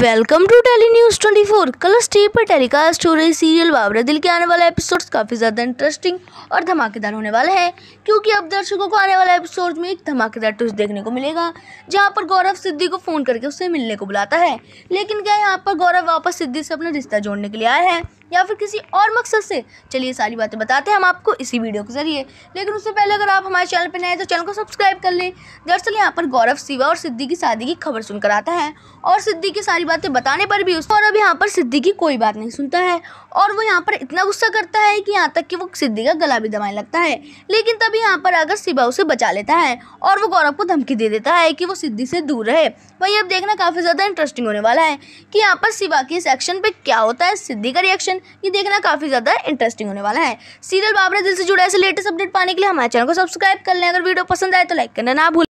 welcome to tele news twenty four कल टी पर टेलीकास्ट हो रहे सीरियल बाबरा दिल के आने वाला एपिसोड्स काफ़ी ज़्यादा इंटरेस्टिंग और धमाकेदार होने वाला है क्योंकि अब दर्शकों को आने वाला एपिसोड में एक धमाकेदार ट्विस्ट देखने को मिलेगा जहां पर गौरव सिद्धि को फ़ोन करके उससे मिलने को बुलाता है लेकिन क्या यहाँ पर गौरव वापस सिद्धि से अपना रिश्ता जोड़ने के लिए आया है या फिर किसी और मकसद से चलिए सारी बातें बताते हैं हम आपको इसी वीडियो के जरिए लेकिन उससे पहले अगर आप हमारे चैनल पर नए हैं तो चैनल को सब्सक्राइब कर लें दरअसल यहाँ पर गौरव शिवा और सिद्धि की शादी की खबर सुनकर आता है और सिद्धि की सारी बातें बताने पर भी उस और अब यहाँ पर सिद्धि की कोई बात नहीं सुनता है और वो यहाँ पर इतना गुस्सा करता है कि यहाँ तक कि वो सिद्धि का गला भी दबाने लगता है लेकिन तभी यहाँ पर आकर शिवा उसे बचा लेता है और वो गौरव को धमकी दे देता है कि वो सिद्धि से दूर रहे वहीं अब देखना काफ़ी ज़्यादा इंटरेस्टिंग होने वाला है कि यहाँ पर शिवा के इस एक्शन पर क्या होता है सिद्धि का रिएक्शन ये देखना काफ़ी ज़्यादा इंटरेस्टिंग होने वाला है सीरियल बाबरा दिल से जुड़े ऐसे लेटेस्ट अपडेट पाने के लिए हमारे चैनल को सब्सक्राइब कर लें अगर वीडियो पसंद आए तो लाइक करना ना भूलें